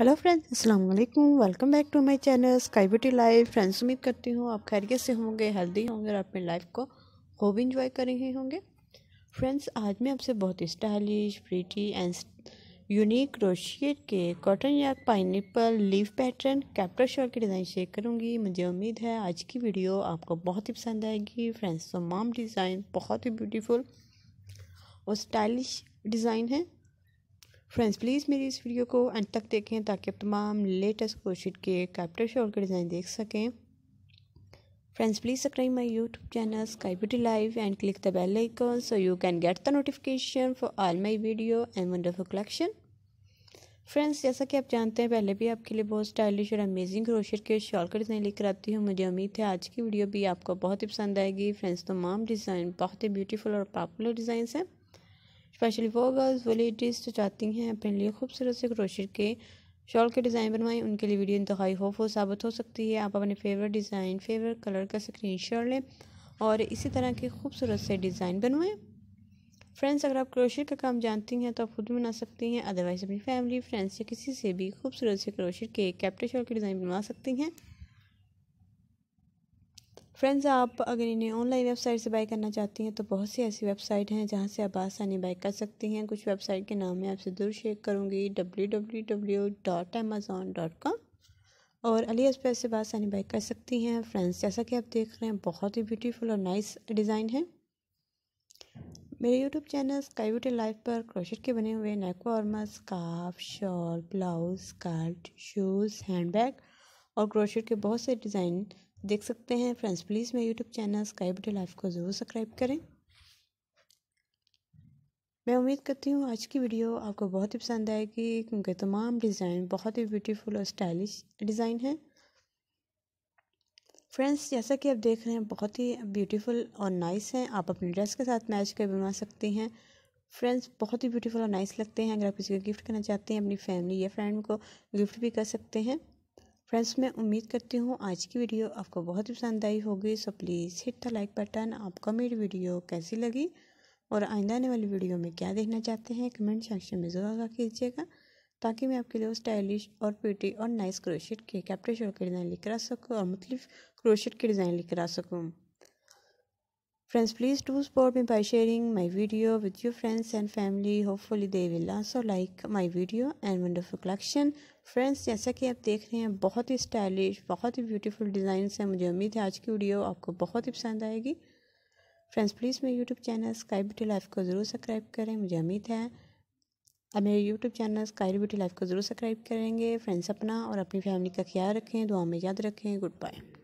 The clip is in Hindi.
हेलो फ्रेंड्स अस्सलाम वालेकुम welcome back to my channel sky beauty live friends उम्मीद करती हूँ आप खैरियत से होंगे हेल्दी होंगे और अपनी लाइफ को खूब इंजॉय कर रहे होंगे फ्रेंड्स आज मैं आपसे बहुत ही स्टाइलिश प्रीटी एंड यूनिक रोशियर के कॉटन या पाइनएप्पल लीव पैटर्न कैप्टर शॉल की डिज़ाइन शेयर करूँगी मुझे उम्मीद है आज की वीडियो आपको बहुत ही पसंद आएगी फ्रेंड्स तमाम डिज़ाइन बहुत ही ब्यूटीफुल और स्टाइलिश डिज़ाइन है फ्रेंड्स प्लीज़ मेरी इस वीडियो को एंड तक देखें ताकि आप तमाम लेटेस्ट क्रोशिट के कैप्टर शॉल के डिज़ाइन देख सकें friends please subscribe my YouTube channel sky beauty live and click the bell icon so you can get the notification for all my video and wonderful collection friends जैसा कि आप जानते हैं पहले भी आपके लिए बहुत स्टाइलिश और अमेजिंग क्रोशिट के शॉल का डिज़ाइन लेकर आती हूँ मुझे उम्मीद है आज की वीडियो भी आपको बहुत ही पसंद आएगी फ्रेंड्स तमाम डिज़ाइन बहुत ही ब्यूटीफुल और पॉपुलर डिज़ाइन हैं स्पेशली वो गर्ल्स वो लेडीज़ जो तो चाहती हैं अपने लिए खूबसूरत से क्रोशर के शॉल के डिज़ाइन बनवाएं उनके लिए वीडियो इंतहाई होपफुल साबित हो सकती है आप अपने फेवरेट डिज़ाइन फेवरेट कलर का स्क्रीन शॉट लें और इसी तरह के खूबसूरत से डिज़ाइन बनवाएं फ्रेंड्स अगर आप क्रोशर का काम जानती हैं तो आप खुद बना सकती हैं अदरवाइज़ अपनी फैमिली फ्रेंड्स या किसी से भी खूबसूरत से क्रोशर के कैप्टन शॉल के डिज़ाइन बनवा सकती हैं फ्रेंड्स आप अगर इन्हें ऑनलाइन वेबसाइट से बाई करना चाहती हैं तो बहुत सी ऐसी वेबसाइट हैं जहाँ से आप आसानी बाई कर सकती हैं कुछ वेबसाइट के नाम मैं आपसे दूर शेयर करूँगी W W W dot Amazon dot com और अली एक्सप्रेस से बासानी बाई कर सकती हैं फ्रेंड्स जैसा कि आप देख रहे हैं बहुत ही ब्यूटीफुल और नाइस डिज़ाइन है मेरे YouTube channel sky Beauty Life पर क्रोशेट के बने हुए neck warmer scarf shawl blouse skirt shoes handbag और क्रोशेट के बहुत से डिज़ाइन देख सकते हैं फ्रेंड्स प्लीज़ मेरे YouTube channel sky Beauty Life को ज़रूर सब्सक्राइब करें मैं उम्मीद करती हूँ आज की वीडियो आपको बहुत ही पसंद आएगी क्योंकि तमाम डिज़ाइन बहुत ही ब्यूटीफुल और स्टाइलिश डिज़ाइन है फ्रेंड्स जैसा कि आप देख रहे हैं बहुत ही ब्यूटीफुल और नाइस हैं आप अपनी ड्रेस के साथ मैच कर बनवा सकती हैं फ्रेंड्स बहुत ही ब्यूटीफुल और नाइस लगते हैं अगर आप किसी को गिफ्ट करना चाहते हैं अपनी फैमिली या फ्रेंड को गिफ्ट भी कर सकते हैं फ्रेंड्स मैं उम्मीद करती हूँ आज की वीडियो आपको बहुत ही पसंद आई होगी so please hit the like button आपका मेरी वीडियो कैसी लगी और आइंदा आने वाली वीडियो में क्या देखना चाहते हैं कमेंट सेक्शन में ज़रूर आगा कीजिएगा ताकि मैं आपके लिए स्टाइलिश और प्यूटी और नाइस क्रोशेट के कैप्टे शोर के डिज़ाइन लेकर आ सकूँ और मुख्तु क्रोशेट के डिज़ाइन लेकर आ सकूँ Friends, please do support me by sharing my video with your friends and family. Hopefully, they will also like my video and wonderful collection. Friends जैसा कि आप देख रहे हैं बहुत ही स्टाइलिश बहुत ही ब्यूटीफुल डिज़ाइंस हैं मुझे उम्मीद है आज की वीडियो आपको बहुत ही पसंद आएगी फ्रेंड्स प्लीज़ मेरे YouTube channel sky Beauty Life को ज़रूर सब्सक्राइब करें मुझे उम्मीद है अब मेरे YouTube channel sky Beauty Life को ज़रूर सब्सक्राइब करेंगे फ्रेंड्स अपना और अपनी फैमिली का ख्याल रखें दुआ में याद रखें गुड बाय